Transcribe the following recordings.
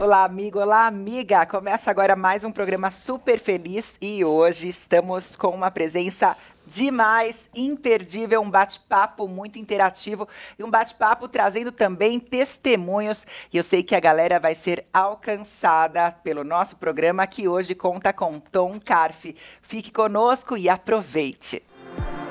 Olá, amigo, olá, amiga. Começa agora mais um programa super feliz e hoje estamos com uma presença demais, imperdível, um bate-papo muito interativo e um bate-papo trazendo também testemunhos. E eu sei que a galera vai ser alcançada pelo nosso programa que hoje conta com Tom Carf. Fique conosco e aproveite. Música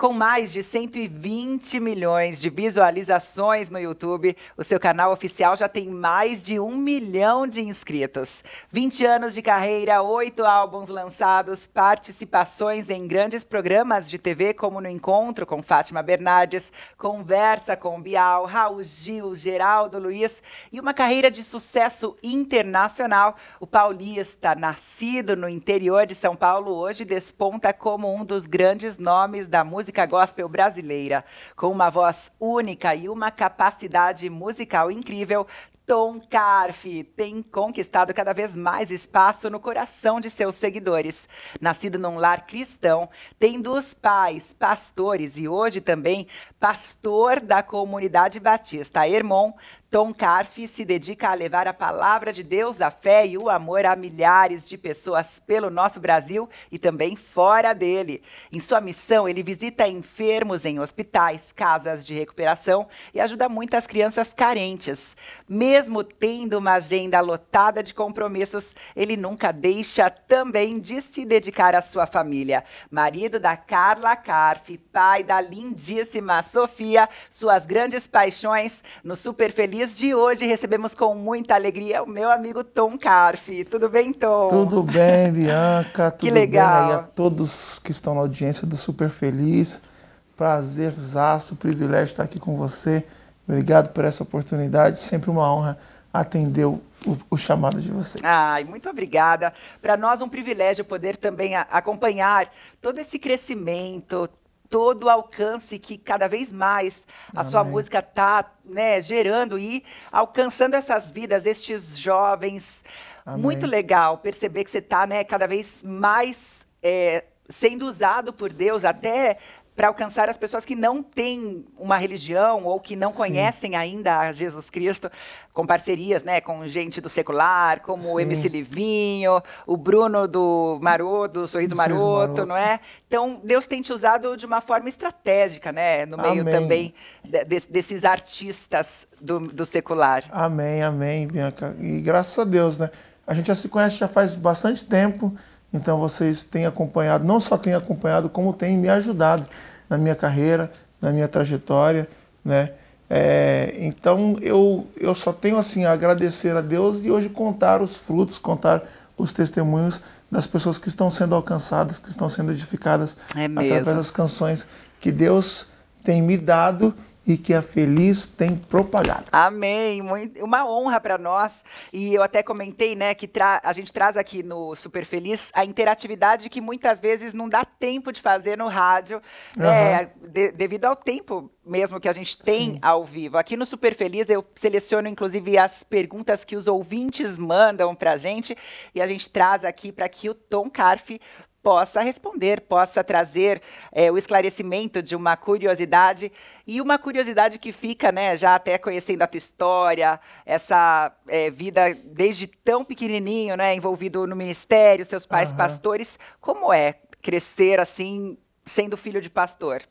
Com mais de 120 milhões de visualizações no YouTube, o seu canal oficial já tem mais de um milhão de inscritos. 20 anos de carreira, oito álbuns lançados, participações em grandes programas de TV, como no Encontro com Fátima Bernardes, Conversa com Bial, Raul Gil, Geraldo Luiz e uma carreira de sucesso internacional. O paulista, nascido no interior de São Paulo, hoje desponta como um dos grandes nomes da música música gospel brasileira. Com uma voz única e uma capacidade musical incrível, Tom Carf tem conquistado cada vez mais espaço no coração de seus seguidores. Nascido num lar cristão, tendo os pais pastores e hoje também pastor da comunidade batista Hermon, Tom Carf se dedica a levar a palavra de Deus, a fé e o amor a milhares de pessoas pelo nosso Brasil e também fora dele. Em sua missão, ele visita enfermos em hospitais, casas de recuperação e ajuda muitas crianças carentes. Mesmo tendo uma agenda lotada de compromissos, ele nunca deixa também de se dedicar à sua família. Marido da Carla Carf, pai da lindíssima Sofia, suas grandes paixões no Super Feliz Feliz de hoje recebemos com muita alegria o meu amigo Tom Carf. Tudo bem, Tom? Tudo bem, Bianca. Tudo que legal. Bem aí a todos que estão na audiência do Super Feliz. Prazerzaço, privilégio estar aqui com você. Obrigado por essa oportunidade. Sempre uma honra atender o o, chamado de vocês. Ai, muito obrigada. Para nós um privilégio poder também acompanhar todo esse crescimento, todo o alcance que cada vez mais a Amém. sua música está né, gerando e alcançando essas vidas, estes jovens. Amém. Muito legal perceber que você está né, cada vez mais é, sendo usado por Deus, até para alcançar as pessoas que não têm uma religião ou que não Sim. conhecem ainda Jesus Cristo, com parcerias, né, com gente do secular, como Sim. o MC Livinho, o Bruno do Maroto, do Sorriso Maroto, Maroto, não é? Então, Deus tem te usado de uma forma estratégica, né, no meio amém. também de, desses artistas do, do secular. Amém, amém, Bianca. E graças a Deus, né? A gente já se conhece já faz bastante tempo. Então vocês têm acompanhado, não só têm acompanhado, como têm me ajudado na minha carreira, na minha trajetória, né? É, então eu, eu só tenho assim a agradecer a Deus e hoje contar os frutos, contar os testemunhos das pessoas que estão sendo alcançadas, que estão sendo edificadas é através das canções que Deus tem me dado e que a Feliz tem propagado. Amém. Uma honra para nós. E eu até comentei, né, que a gente traz aqui no Super Feliz a interatividade que muitas vezes não dá tempo de fazer no rádio, uhum. né, de devido ao tempo mesmo que a gente tem Sim. ao vivo. Aqui no Super Feliz eu seleciono inclusive as perguntas que os ouvintes mandam para a gente e a gente traz aqui para que o Tom Carf possa responder, possa trazer é, o esclarecimento de uma curiosidade e uma curiosidade que fica, né, já até conhecendo a tua história, essa é, vida desde tão pequenininho, né, envolvido no ministério, seus pais uhum. pastores, como é crescer assim, sendo filho de pastor?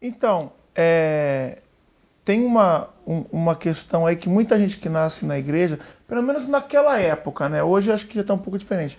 Então, é, tem uma, um, uma questão aí que muita gente que nasce na igreja, pelo menos naquela época, né, hoje acho que já está um pouco diferente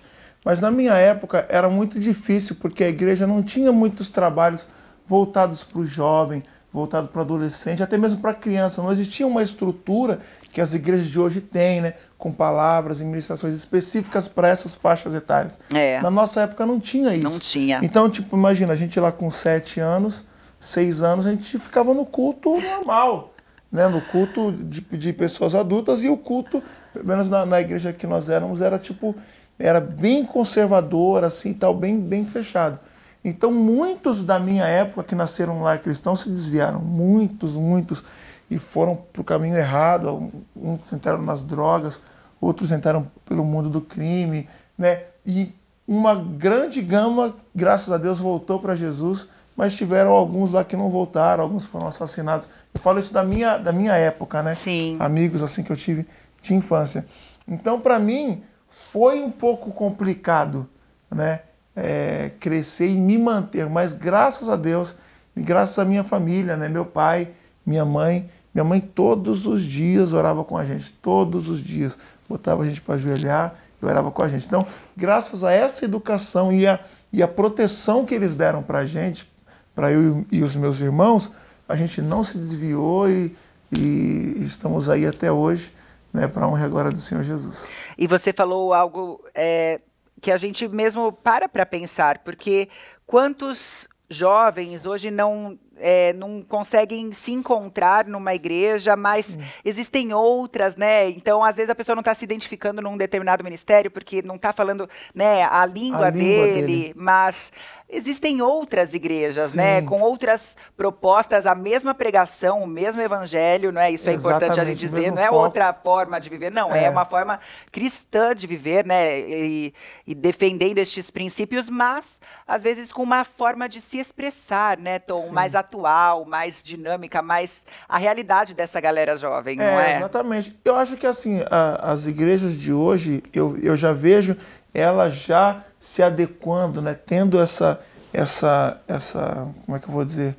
mas na minha época era muito difícil, porque a igreja não tinha muitos trabalhos voltados para o jovem, voltado para o adolescente, até mesmo para a criança. Não existia uma estrutura que as igrejas de hoje têm, né? com palavras e ministrações específicas para essas faixas etárias. É. Na nossa época não tinha isso. Não tinha. Então, tipo, imagina, a gente lá com sete anos, seis anos, a gente ficava no culto normal. né, no culto de, de pessoas adultas e o culto, pelo menos na, na igreja que nós éramos, era tipo era bem conservador, assim, tal, bem, bem fechado. Então, muitos da minha época que nasceram lá cristão se desviaram, muitos, muitos, e foram para o caminho errado. Uns entraram nas drogas, outros entraram pelo mundo do crime, né? E uma grande gama, graças a Deus, voltou para Jesus, mas tiveram alguns lá que não voltaram, alguns foram assassinados. Eu falo isso da minha, da minha época, né? Sim. Amigos assim que eu tive de infância. Então, para mim, foi um pouco complicado, né? É, crescer e me manter, mas graças a Deus, e graças à minha família, né? Meu pai, minha mãe, minha mãe todos os dias orava com a gente, todos os dias botava a gente para ajoelhar e orava com a gente. Então, graças a essa educação e a, e a proteção que eles deram para a gente, para eu e os meus irmãos, a gente não se desviou e, e estamos aí até hoje né, para a honra e glória do Senhor Jesus. E você falou algo é, que a gente mesmo para para pensar, porque quantos jovens hoje não é, não conseguem se encontrar numa igreja, mas Sim. existem outras, né? Então, às vezes a pessoa não está se identificando num determinado ministério porque não está falando, né, a língua, a língua dele, dele, mas existem outras igrejas, né? Sim. né, com outras propostas, a mesma pregação, o mesmo evangelho, não é? Isso é Exatamente, importante a gente dizer, não é foco. outra forma de viver, não, é. é. uma forma cristã de viver, né, e, e, defendendo estes princípios, mas às vezes com uma forma de se expressar, né, Tom, Sim. mais atual, mais dinâmica, mais a realidade dessa galera jovem, é, não é? Exatamente. Eu acho que assim, a, as igrejas de hoje, eu, eu já vejo elas já se adequando, né? Tendo essa, essa, essa, como é que eu vou dizer?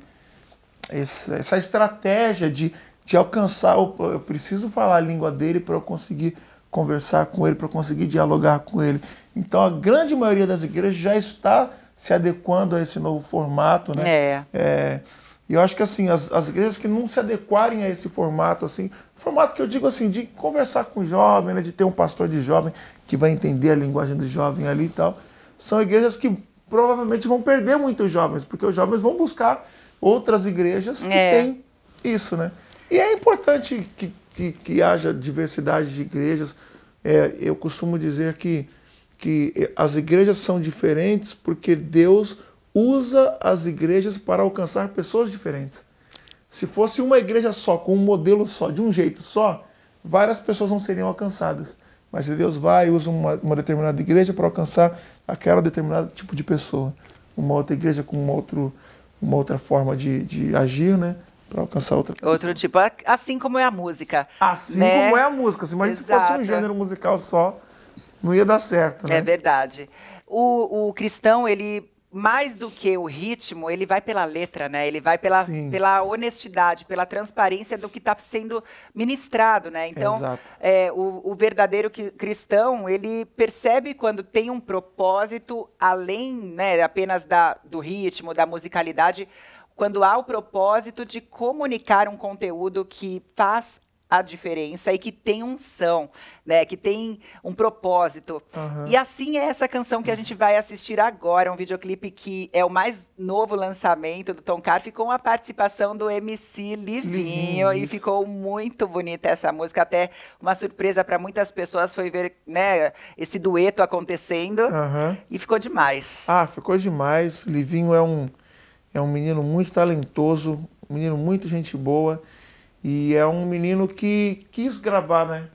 Essa, essa estratégia de, de alcançar, o, eu preciso falar a língua dele para eu conseguir conversar com ele, para eu conseguir dialogar com ele. Então a grande maioria das igrejas já está se adequando a esse novo formato, né? É. é e eu acho que assim, as, as igrejas que não se adequarem a esse formato, assim, formato que eu digo assim, de conversar com o jovem, né, de ter um pastor de jovem que vai entender a linguagem do jovem ali e tal, são igrejas que provavelmente vão perder muitos jovens, porque os jovens vão buscar outras igrejas que é. têm isso, né? E é importante que, que, que haja diversidade de igrejas. É, eu costumo dizer que que as igrejas são diferentes porque Deus usa as igrejas para alcançar pessoas diferentes. Se fosse uma igreja só, com um modelo só, de um jeito só, várias pessoas não seriam alcançadas. Mas Deus vai e usa uma, uma determinada igreja para alcançar aquela determinado tipo de pessoa. Uma outra igreja com um outro, uma outra forma de, de agir, né? Para alcançar outra Outro tipo, assim como é a música. Assim né? como é a música. Assim, imagina mas se fosse um gênero musical só, não ia dar certo, né? É verdade. O, o cristão, ele mais do que o ritmo, ele vai pela letra, né? Ele vai pela, pela honestidade, pela transparência do que está sendo ministrado, né? Então, é, o, o, verdadeiro cristão, ele percebe quando tem um propósito além né, apenas da, do ritmo, da musicalidade, quando há o propósito de comunicar um conteúdo que faz a diferença e que tem unção, né? Que tem um propósito. Uhum. E assim é essa canção que a gente vai assistir agora, um videoclipe que é o mais novo lançamento do Tom Carf com a participação do MC Livinho uhum. e ficou muito bonita essa música, até uma surpresa para muitas pessoas foi ver, né, esse dueto acontecendo. Uhum. E ficou demais. Ah, ficou demais. Livinho é um é um menino muito talentoso, um menino muito gente boa. E é um menino que quis gravar, né?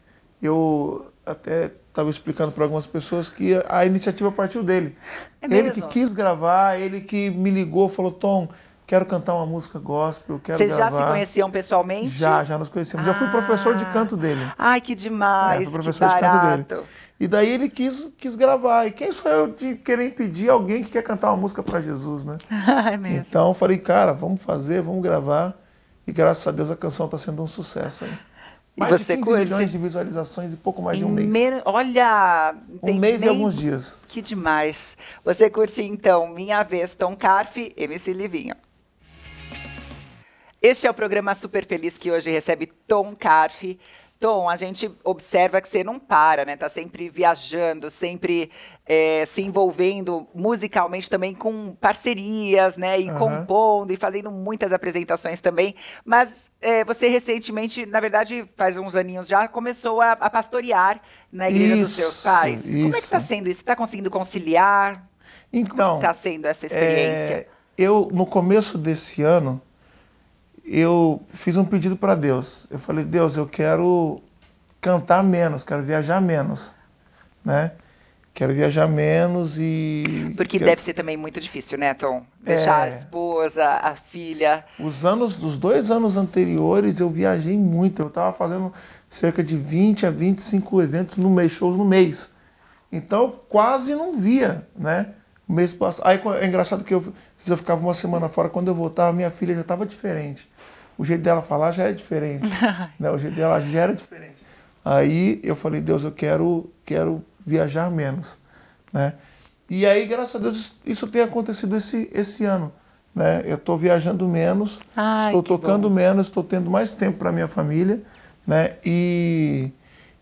Eu até estava explicando para algumas pessoas que a iniciativa partiu dele. É ele que quis gravar, ele que me ligou, falou: Tom, quero cantar uma música gospel, quero Vocês já se conheciam pessoalmente? Já, já nos conhecemos. Ah, já fui ah. professor de canto dele. Ai, que demais, é, fui professor de canto dele. E daí ele quis, quis gravar. E quem sou eu de querer impedir alguém que quer cantar uma música para Jesus, né? é mesmo. Então eu falei, cara, vamos fazer, vamos gravar. E graças a Deus a canção está sendo um sucesso. Hein? Mais e você de 15 milhões de visualizações e pouco mais de um mês. Me... Olha! Um mês nem... e alguns dias. Que demais. Você curtiu então Minha Vez, Tom Carf, MC Livinho. Este é o programa Super Feliz que hoje recebe Tom Carfe. Tom, a gente observa que você não para, né? Tá sempre viajando, sempre é, se envolvendo musicalmente também com parcerias, né? E uhum. compondo e fazendo muitas apresentações também. Mas é, você recentemente, na verdade, faz uns aninhos já, começou a, a pastorear na igreja isso, dos seus pais. Isso. Como é que tá sendo isso? Você tá conseguindo conciliar? Então, Como é tá sendo essa é, experiência? É, eu, no começo desse ano, eu fiz um pedido para Deus. Eu falei, Deus, eu quero cantar menos, quero viajar menos, né? Quero viajar menos e... Porque quero... deve ser também muito difícil, né, Tom? Deixar é... a esposa, a filha... Os anos, os dois anos anteriores eu viajei muito. Eu estava fazendo cerca de 20 a 25 eventos no mês, shows no mês. Então, quase não via, né? mês passado. Aí é engraçado que eu, eu ficava uma semana fora, quando eu voltava, minha filha já estava diferente. O jeito dela falar já é diferente. né? O jeito dela já era diferente. Aí eu falei, Deus, eu quero, quero viajar menos. Né? E aí, graças a Deus, isso tem acontecido esse, esse ano. Né? Eu estou viajando menos, Ai, estou tocando bom. menos, estou tendo mais tempo para minha família. Né? E,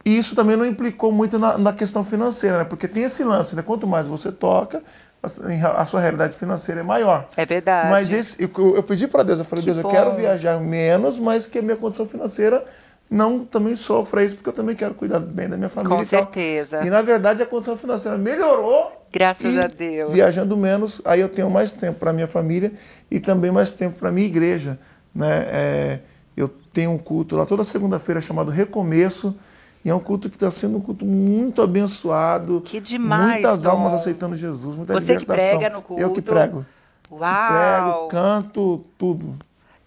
e, isso também não implicou muito na, na questão financeira, né? porque tem esse lance, né? quanto mais você toca, a sua realidade financeira é maior. É verdade. Mas esse, eu, eu pedi para Deus, eu falei, que Deus, bom. eu quero viajar menos, mas que a minha condição financeira não também sofra isso, porque eu também quero cuidar bem da minha família. Com e certeza. Tal. E na verdade a condição financeira melhorou. Graças a Deus. Viajando menos, aí eu tenho mais tempo para minha família e também mais tempo para minha igreja. Né? É, eu tenho um culto lá toda segunda-feira chamado Recomeço e é um culto que está sendo um culto muito abençoado. Que demais. Muitas almas aceitando Jesus, muita Você libertação. que prega no culto. Eu que prego. Uau. Que prego, canto, tudo.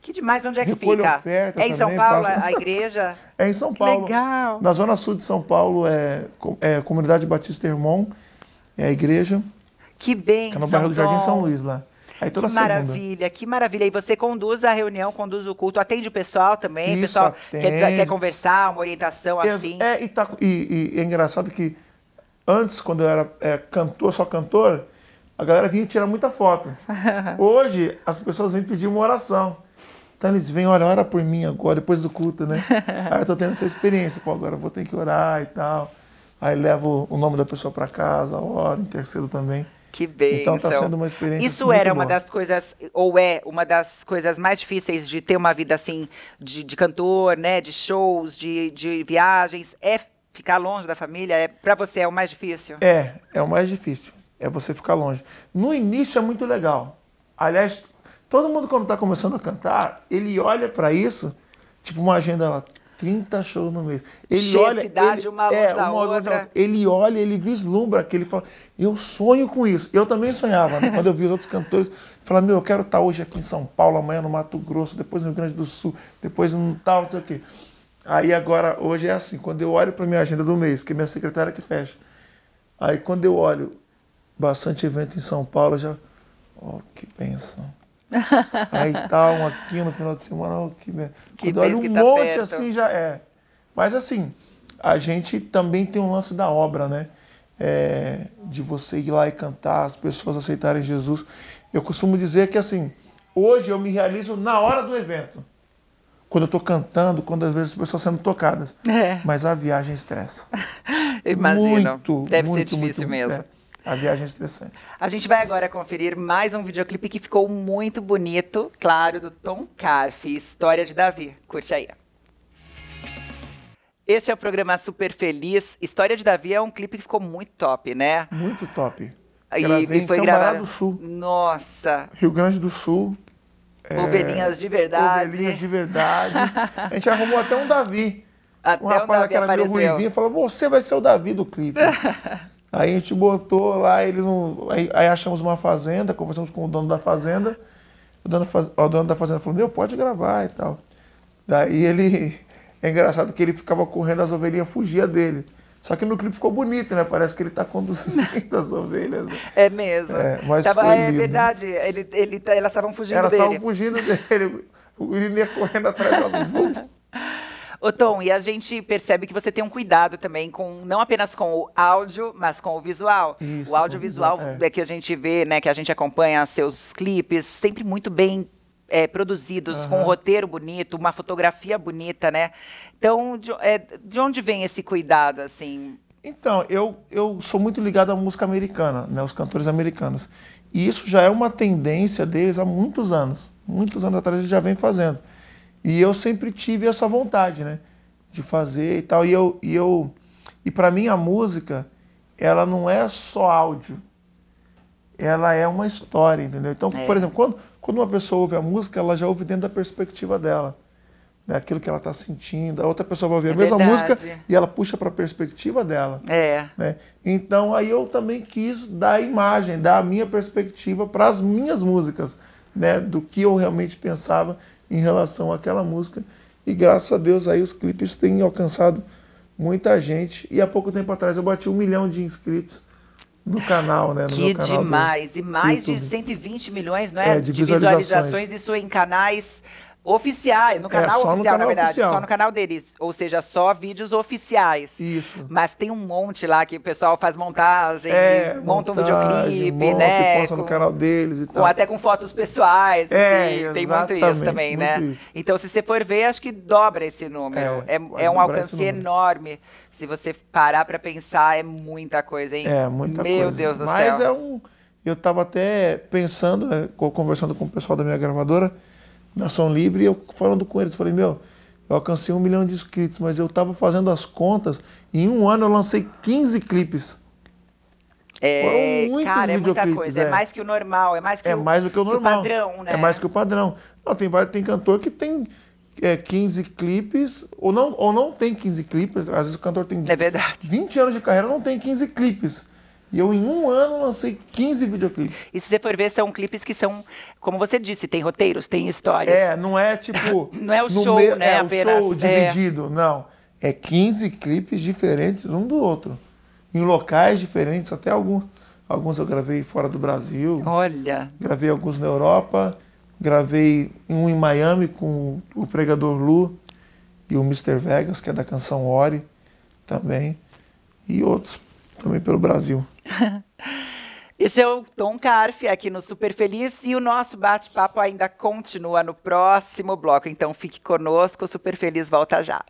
Que demais, onde é que Recolho fica? Oferta, é em São Paulo passo... a igreja? É em São que Paulo. legal. Na zona sul de São Paulo é, é Comunidade Batista Irmão, é a igreja. Que bem, que é no São bairro Dom. do Jardim São Luís lá toda que maravilha, que maravilha. E você conduz a reunião, conduz o culto, atende o pessoal também, o pessoal quer, quer, conversar, uma orientação é, assim. É, e, tá, e, e, é engraçado que antes, quando eu era é, cantor, só cantor, a galera vinha tirar muita foto. Hoje, as pessoas vêm pedir uma oração. Então eles vêm, olha, ora por mim agora, depois do culto, né? Aí eu tô tendo essa experiência, pô, agora eu vou ter que orar e tal. Aí levo o nome da pessoa para casa, oro, intercedo também. Que bem. Então tá sendo uma experiência. Isso era uma das coisas, ou é uma das coisas mais difíceis de ter uma vida assim, de, de cantor, né? De shows, de, de viagens. É ficar longe da família? É, para você é o mais difícil? É, é o mais difícil. É você ficar longe. No início é muito legal. Aliás, todo mundo quando está começando a cantar, ele olha para isso, tipo uma agenda lá, 30 shows no mês. Ele Cheia olha, cidade, ele, uma é, uma outra. Ele olha, ele vislumbra aquilo, ele fala, eu sonho com isso. Eu também sonhava, né? quando eu vi os outros cantores, falava, meu, eu quero estar hoje aqui em São Paulo, amanhã no Mato Grosso, depois no Rio Grande do Sul, depois no tal, não sei o quê. Aí agora, hoje é assim, quando eu olho para minha agenda do mês, que é minha secretária que fecha, aí quando eu olho bastante evento em São Paulo, já, oh, que benção. Aí tal, um aqui no final de semana, oh, que merda. Quando olha um tá monte perto. assim já é. Mas assim, a gente também tem um lance da obra, né? É, de você ir lá e cantar, as pessoas aceitarem Jesus. Eu costumo dizer que assim, hoje eu me realizo na hora do evento. Quando eu estou cantando, quando às vezes as pessoas sendo tocadas. É. Mas a viagem estressa. Imagino. Muito, Deve muito, ser difícil muito, mesmo. É. A viagem é estressante. A gente vai agora conferir mais um videoclipe que ficou muito bonito, claro, do Tom Carf, História de Davi. Curte aí. Este é o programa Super Feliz. História de Davi é um clipe que ficou muito top, né? Muito top. e, e foi gravado do Sul. Nossa. Rio Grande do Sul. É, Ovelhinhas é... de verdade. Ovelhinhas de verdade. a gente arrumou até um Davi. Até um rapaz um Davi que era apareceu. meio ruivinho falou: Você vai ser o Davi do clipe. Aí a gente botou lá, ele não. Aí, aí achamos uma fazenda, conversamos com o dono da fazenda. O dono, faz... o dono da fazenda falou: Meu, pode gravar e tal. Daí ele. É engraçado que ele ficava correndo, as ovelhinhas fugia dele. Só que no clipe ficou bonito, né? Parece que ele está conduzindo as ovelhas. Né? É mesmo. É, mas Tava, foi é lindo. é verdade, ele, ele, elas estavam fugindo dele. Elas estavam fugindo dele. Ele ia correndo atrás delas. Ô, Tom, e a gente percebe que você tem um cuidado também com não apenas com o áudio, mas com o visual. Isso, o audiovisual é. é que a gente vê, né, que a gente acompanha seus clipes, sempre muito bem é, produzidos, uhum. com um roteiro bonito, uma fotografia bonita, né? Então, de, é, de onde vem esse cuidado, assim? Então, eu, eu sou muito ligado à música americana, né, os cantores americanos. E isso já é uma tendência deles há muitos anos. Muitos anos atrás eles já vem fazendo. E eu sempre tive essa vontade, né? De fazer e tal. E eu. E, eu, e para mim a música, ela não é só áudio. Ela é uma história, entendeu? Então, é. por exemplo, quando, quando uma pessoa ouve a música, ela já ouve dentro da perspectiva dela. Né? Aquilo que ela está sentindo. A outra pessoa vai ouvir é a mesma verdade. música e ela puxa para a perspectiva dela. É. Né? Então, aí eu também quis dar a imagem, dar a minha perspectiva para as minhas músicas, né? Do que eu realmente pensava em relação àquela música. E graças a Deus aí os clipes têm alcançado muita gente. E há pouco tempo atrás eu bati um milhão de inscritos no canal, né? No que demais! e mais YouTube. de 120 milhões, não é? é de, de visualizações. visualizações, isso em canais Oficiais, no é, canal é, oficial, no canal na verdade. Oficial. Só no canal deles. Ou seja, só vídeos oficiais. Isso. Mas tem um monte lá que o pessoal faz montagem, é, monta montagem, um videoclipe, monta, né? Posta com, no canal deles e tal. Ou até com fotos pessoais. É, assim, tem muito isso também, muito né? Isso. Então, se você for ver, acho que dobra esse número. É, é, é um alcance enorme. Se você parar para pensar, é muita coisa, hein? É, muita Meu coisa. Meu Deus do Mas céu. Mas é um. Eu tava até pensando, né, conversando com o pessoal da minha gravadora Nação Livre, e eu falando com eles, falei, meu, eu alcancei um milhão de inscritos, mas eu estava fazendo as contas, em um ano eu lancei 15 clipes. É, muitos cara, é muita coisa, é. é. mais que o normal, é mais que, é o, mais do que o normal. Que o padrão, né? É mais que o padrão. Não, tem, tem cantor que tem é, 15 clipes, ou não, ou não tem 15 clipes, às vezes o cantor tem é verdade. 20 anos de carreira, não tem 15 clipes. E eu, em um ano, lancei 15 videoclipes. E se você for ver, são clipes que são, como você disse, tem roteiros, tem histórias. É, não é tipo. não é o show, né? É, apenas, o show é. dividido, é... não. É 15 clipes diferentes um do outro. Em locais diferentes, até alguns. Alguns eu gravei fora do Brasil. Olha. Gravei alguns na Europa. Gravei um em Miami com o pregador Lu e o Mr. Vegas, que é da canção Ori também. E outros também pelo Brasil. Esse é o Tom Carf aqui no Super Feliz e o nosso bate-papo ainda continua no próximo bloco. Então fique conosco, Super Feliz volta já.